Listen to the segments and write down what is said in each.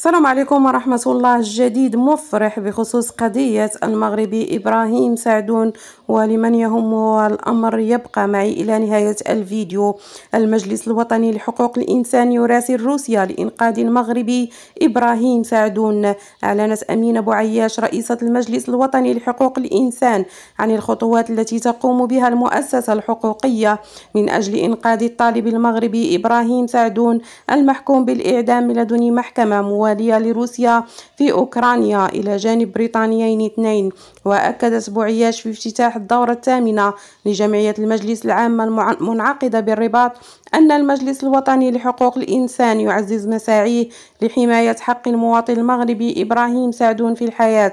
السلام عليكم ورحمة الله الجديد مفرح بخصوص قضية المغربي إبراهيم سعدون ولمن يهمه الأمر يبقى معي إلى نهاية الفيديو المجلس الوطني لحقوق الإنسان يراسل روسيا لإنقاذ المغربي إبراهيم سعدون أعلنت أمينة بوعياش رئيسة المجلس الوطني لحقوق الإنسان عن الخطوات التي تقوم بها المؤسسة الحقوقية من أجل إنقاذ الطالب المغربي إبراهيم سعدون المحكوم بالإعدام لدني محكمة موازية الموالية لروسيا في أوكرانيا إلى جانب بريطانيين اثنين وأكدت بوعياش في افتتاح الدورة الثامنة لجمعية المجلس العام المنعقدة بالرباط أن المجلس الوطني لحقوق الإنسان يعزز مساعيه لحماية حق المواطن المغربي إبراهيم سعدون في الحياة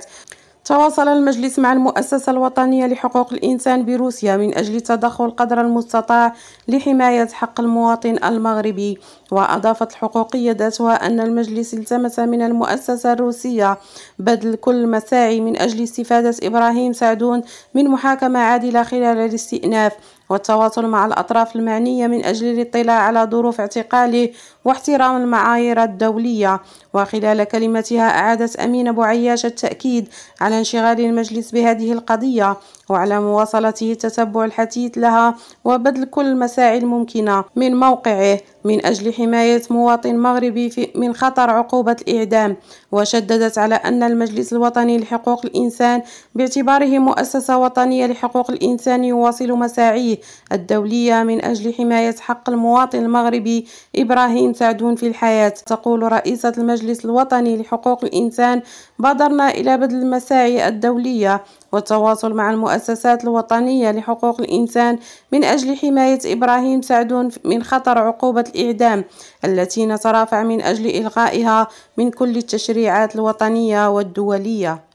تواصل المجلس مع المؤسسة الوطنية لحقوق الإنسان بروسيا من أجل التدخل قدر المستطاع لحماية حق المواطن المغربي وأضافت الحقوقية ذاتها أن المجلس التمس من المؤسسة الروسية بذل كل المساعي من أجل استفادة إبراهيم سعدون من محاكمة عادلة خلال الاستئناف والتواصل مع الأطراف المعنية من أجل الاطلاع على ظروف اعتقاله واحترام المعايير الدولية وخلال كلمتها أعادت أمين أبو عياش التأكيد على انشغال المجلس بهذه القضية وعلى مواصلته تتبع الحثيث لها وبذل كل المساعي الممكنة من موقعه من أجل حماية مواطن مغربي من خطر عقوبة الإعدام وشددت على أن المجلس الوطني لحقوق الإنسان باعتباره مؤسسة وطنية لحقوق الإنسان يواصل مساعيه الدولية من أجل حماية حق المواطن المغربي إبراهيم سعدون في الحياة تقول رئيسة المجلس الوطني لحقوق الإنسان بادرنا إلى بذل المساعي الدولية والتواصل مع المؤسسات الوطنية لحقوق الإنسان من أجل حماية إبراهيم سعدون من خطر عقوبة الإعدام التي نترافع من أجل إلغائها من كل التشريعات الوطنية والدولية